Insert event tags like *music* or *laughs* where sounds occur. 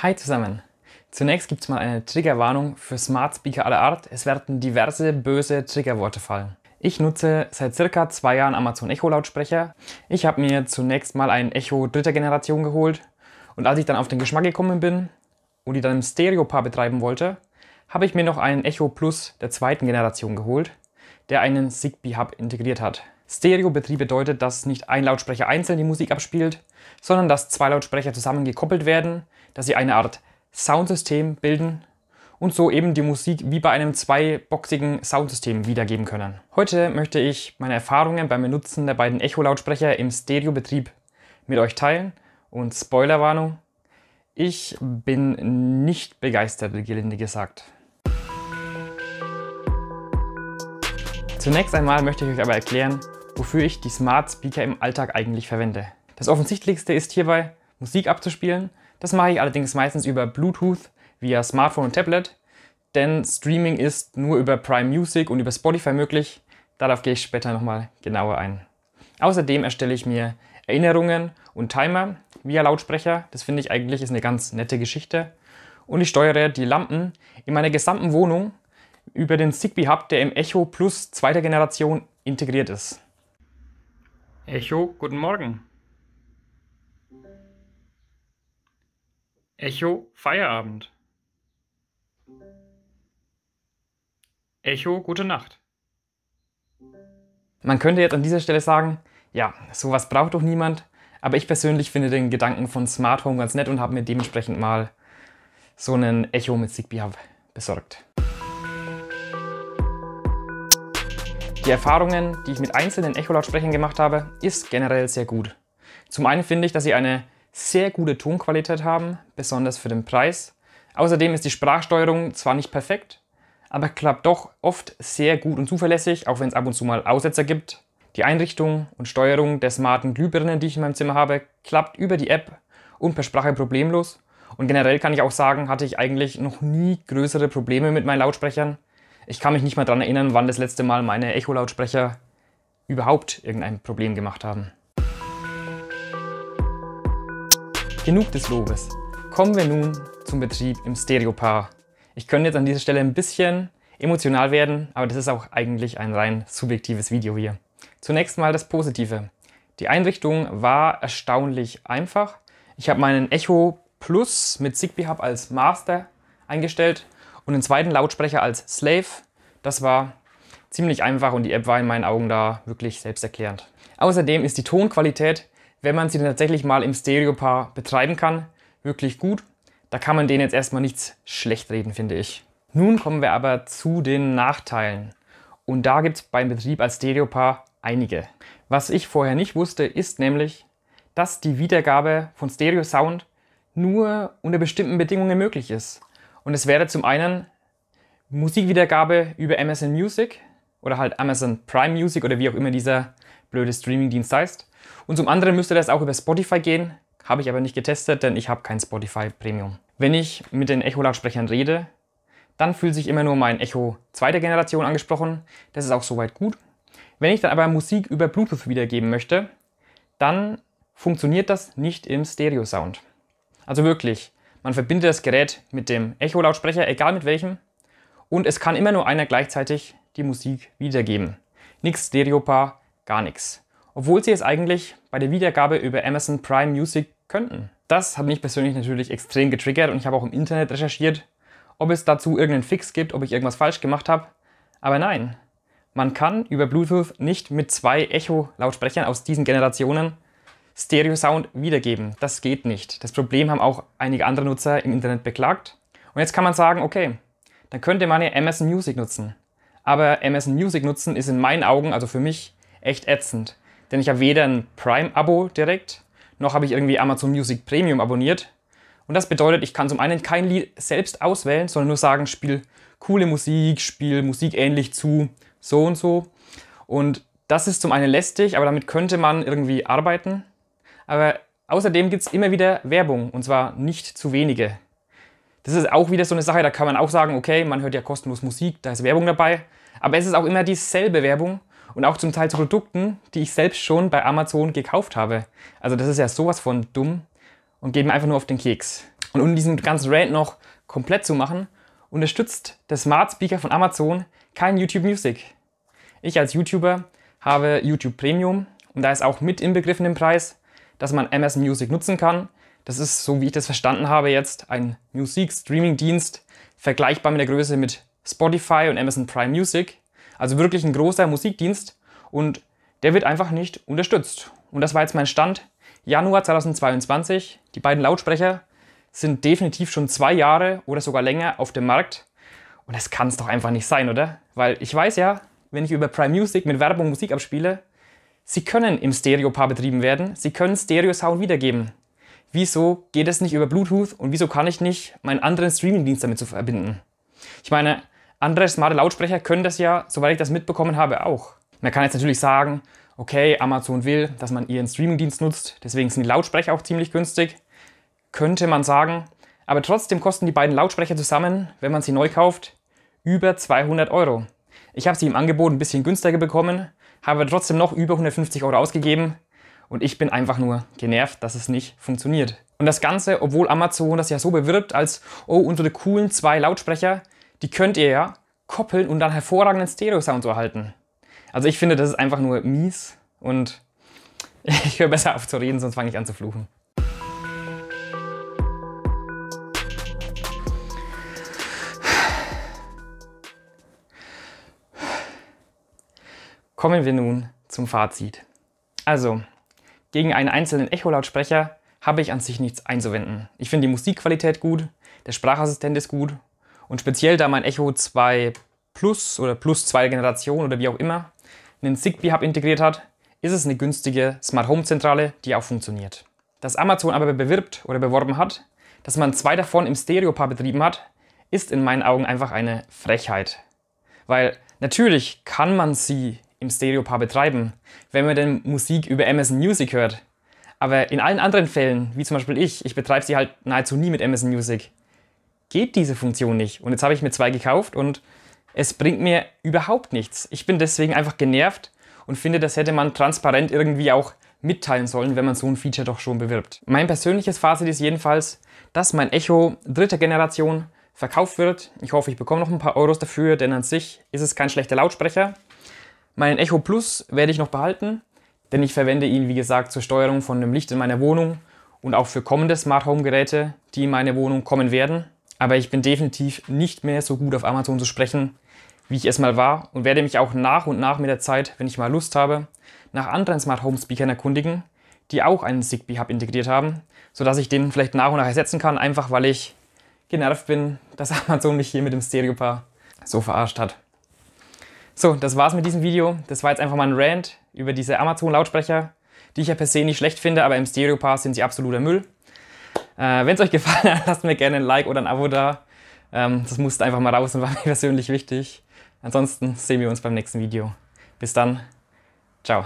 Hi zusammen! Zunächst gibt es mal eine Triggerwarnung für Smart Speaker aller Art. Es werden diverse böse Triggerworte fallen. Ich nutze seit circa zwei Jahren Amazon Echo Lautsprecher. Ich habe mir zunächst mal einen Echo dritter Generation geholt und als ich dann auf den Geschmack gekommen bin und die dann im Stereo-Paar betreiben wollte, habe ich mir noch einen Echo Plus der zweiten Generation geholt, der einen Zigbee Hub integriert hat. Stereobetrieb bedeutet, dass nicht ein Lautsprecher einzeln die Musik abspielt, sondern dass zwei Lautsprecher zusammen gekoppelt werden dass sie eine Art Soundsystem bilden und so eben die Musik wie bei einem zweiboxigen Soundsystem wiedergeben können. Heute möchte ich meine Erfahrungen beim Benutzen der beiden Echo-Lautsprecher im Stereobetrieb mit euch teilen und Spoilerwarnung, ich bin nicht begeistert, gelinde gesagt. Zunächst einmal möchte ich euch aber erklären, wofür ich die Smart Speaker im Alltag eigentlich verwende. Das offensichtlichste ist hierbei, Musik abzuspielen das mache ich allerdings meistens über Bluetooth via Smartphone und Tablet, denn Streaming ist nur über Prime Music und über Spotify möglich. Darauf gehe ich später nochmal genauer ein. Außerdem erstelle ich mir Erinnerungen und Timer via Lautsprecher. Das finde ich eigentlich ist eine ganz nette Geschichte. Und ich steuere die Lampen in meiner gesamten Wohnung über den Zigbee Hub, der im Echo Plus zweiter Generation integriert ist. Echo, guten Morgen. Echo Feierabend. Echo Gute Nacht. Man könnte jetzt an dieser Stelle sagen, ja, sowas braucht doch niemand, aber ich persönlich finde den Gedanken von Smart Home ganz nett und habe mir dementsprechend mal so einen Echo mit Zigbee besorgt. Die Erfahrungen, die ich mit einzelnen Echo-Lautsprechern gemacht habe, ist generell sehr gut. Zum einen finde ich, dass sie eine sehr gute Tonqualität haben, besonders für den Preis. Außerdem ist die Sprachsteuerung zwar nicht perfekt, aber klappt doch oft sehr gut und zuverlässig, auch wenn es ab und zu mal Aussetzer gibt. Die Einrichtung und Steuerung der smarten Glühbirnen, die ich in meinem Zimmer habe, klappt über die App und per Sprache problemlos. Und generell kann ich auch sagen, hatte ich eigentlich noch nie größere Probleme mit meinen Lautsprechern. Ich kann mich nicht mal daran erinnern, wann das letzte Mal meine Echo-Lautsprecher überhaupt irgendein Problem gemacht haben. Genug des Lobes. Kommen wir nun zum Betrieb im Stereopaar. Ich könnte jetzt an dieser Stelle ein bisschen emotional werden, aber das ist auch eigentlich ein rein subjektives Video hier. Zunächst mal das Positive. Die Einrichtung war erstaunlich einfach. Ich habe meinen Echo Plus mit Zigbee Hub als Master eingestellt und den zweiten Lautsprecher als Slave. Das war ziemlich einfach und die App war in meinen Augen da wirklich selbsterklärend. Außerdem ist die Tonqualität wenn man sie denn tatsächlich mal im Stereopaar betreiben kann, wirklich gut. Da kann man denen jetzt erstmal nichts schlecht reden, finde ich. Nun kommen wir aber zu den Nachteilen. Und da gibt es beim Betrieb als Stereopaar einige. Was ich vorher nicht wusste, ist nämlich, dass die Wiedergabe von Stereo-Sound nur unter bestimmten Bedingungen möglich ist. Und es wäre zum einen Musikwiedergabe über Amazon Music oder halt Amazon Prime Music oder wie auch immer dieser blöde Streamingdienst heißt. Und zum anderen müsste das auch über Spotify gehen, habe ich aber nicht getestet, denn ich habe kein Spotify Premium. Wenn ich mit den Echo-Lautsprechern rede, dann fühlt sich immer nur mein Echo zweiter Generation angesprochen. Das ist auch soweit gut. Wenn ich dann aber Musik über Bluetooth wiedergeben möchte, dann funktioniert das nicht im Stereo-Sound. Also wirklich, man verbindet das Gerät mit dem Echo-Lautsprecher, egal mit welchem, und es kann immer nur einer gleichzeitig die Musik wiedergeben. Nix Stereopaar, gar nichts obwohl sie es eigentlich bei der Wiedergabe über Amazon Prime Music könnten. Das hat mich persönlich natürlich extrem getriggert und ich habe auch im Internet recherchiert, ob es dazu irgendeinen Fix gibt, ob ich irgendwas falsch gemacht habe. Aber nein, man kann über Bluetooth nicht mit zwei Echo-Lautsprechern aus diesen Generationen Stereo-Sound wiedergeben. Das geht nicht. Das Problem haben auch einige andere Nutzer im Internet beklagt. Und jetzt kann man sagen, okay, dann könnte man ja Amazon Music nutzen. Aber Amazon Music nutzen ist in meinen Augen, also für mich, echt ätzend. Denn ich habe weder ein Prime-Abo direkt, noch habe ich irgendwie Amazon Music Premium abonniert. Und das bedeutet, ich kann zum einen kein Lied selbst auswählen, sondern nur sagen, spiel coole Musik, spiel Musik ähnlich zu, so und so. Und das ist zum einen lästig, aber damit könnte man irgendwie arbeiten. Aber außerdem gibt es immer wieder Werbung, und zwar nicht zu wenige. Das ist auch wieder so eine Sache, da kann man auch sagen, okay, man hört ja kostenlos Musik, da ist Werbung dabei. Aber es ist auch immer dieselbe Werbung und auch zum Teil zu Produkten, die ich selbst schon bei Amazon gekauft habe. Also das ist ja sowas von dumm und geht mir einfach nur auf den Keks. Und um diesen ganzen Rant noch komplett zu machen, unterstützt der Smart Speaker von Amazon kein YouTube Music. Ich als YouTuber habe YouTube Premium und da ist auch mit inbegriffen im Preis, dass man Amazon Music nutzen kann. Das ist, so wie ich das verstanden habe, jetzt ein Musik-Streaming-Dienst, vergleichbar mit der Größe mit Spotify und Amazon Prime Music. Also wirklich ein großer Musikdienst und der wird einfach nicht unterstützt. Und das war jetzt mein Stand Januar 2022. Die beiden Lautsprecher sind definitiv schon zwei Jahre oder sogar länger auf dem Markt. Und das kann es doch einfach nicht sein, oder? Weil ich weiß ja, wenn ich über Prime Music mit Werbung Musik abspiele, sie können im Stereo-Paar betrieben werden, sie können Stereo-Sound wiedergeben. Wieso geht es nicht über Bluetooth und wieso kann ich nicht meinen anderen Streaming-Dienst damit zu verbinden? Ich meine, andere smarte Lautsprecher können das ja, soweit ich das mitbekommen habe, auch. Man kann jetzt natürlich sagen, okay, Amazon will, dass man ihren Streamingdienst nutzt, deswegen sind die Lautsprecher auch ziemlich günstig. Könnte man sagen, aber trotzdem kosten die beiden Lautsprecher zusammen, wenn man sie neu kauft, über 200 Euro. Ich habe sie im Angebot ein bisschen günstiger bekommen, habe trotzdem noch über 150 Euro ausgegeben und ich bin einfach nur genervt, dass es nicht funktioniert. Und das Ganze, obwohl Amazon das ja so bewirbt als, oh, unsere coolen zwei Lautsprecher, die könnt ihr ja koppeln und dann hervorragenden Stereo-Sound erhalten. Also ich finde, das ist einfach nur mies und *laughs* ich höre besser auf zu reden, sonst fange ich an zu fluchen. Kommen wir nun zum Fazit. Also, gegen einen einzelnen Echolautsprecher habe ich an sich nichts einzuwenden. Ich finde die Musikqualität gut, der Sprachassistent ist gut und speziell da mein Echo 2 Plus oder Plus 2 Generation oder wie auch immer einen Zigbee-Hub integriert hat, ist es eine günstige Smart Home Zentrale, die auch funktioniert. Dass Amazon aber bewirbt oder beworben hat, dass man zwei davon im Stereo-Paar betrieben hat, ist in meinen Augen einfach eine Frechheit. Weil natürlich kann man sie im Stereo-Paar betreiben, wenn man denn Musik über Amazon Music hört. Aber in allen anderen Fällen, wie zum Beispiel ich, ich betreibe sie halt nahezu nie mit Amazon Music geht diese Funktion nicht. Und jetzt habe ich mir zwei gekauft und es bringt mir überhaupt nichts. Ich bin deswegen einfach genervt und finde, das hätte man transparent irgendwie auch mitteilen sollen, wenn man so ein Feature doch schon bewirbt. Mein persönliches Fazit ist jedenfalls, dass mein Echo dritter Generation verkauft wird. Ich hoffe, ich bekomme noch ein paar Euros dafür, denn an sich ist es kein schlechter Lautsprecher. Meinen Echo Plus werde ich noch behalten, denn ich verwende ihn, wie gesagt, zur Steuerung von dem Licht in meiner Wohnung und auch für kommende Smart Home Geräte, die in meine Wohnung kommen werden aber ich bin definitiv nicht mehr so gut auf Amazon zu sprechen, wie ich es mal war und werde mich auch nach und nach mit der Zeit, wenn ich mal Lust habe, nach anderen Smart Home Speakern erkundigen, die auch einen Zigbee Hub integriert haben, sodass ich den vielleicht nach und nach ersetzen kann, einfach weil ich genervt bin, *laughs* dass Amazon mich hier mit dem Stereo-Paar so verarscht hat. So, das war's mit diesem Video. Das war jetzt einfach mal ein Rant über diese Amazon Lautsprecher, die ich ja per se nicht schlecht finde, aber im Stereo-Paar sind sie absoluter Müll. Äh, Wenn es euch gefallen hat, *laughs* lasst mir gerne ein Like oder ein Abo da. Ähm, das musste einfach mal raus und war *laughs* mir persönlich wichtig. Ansonsten sehen wir uns beim nächsten Video. Bis dann. Ciao.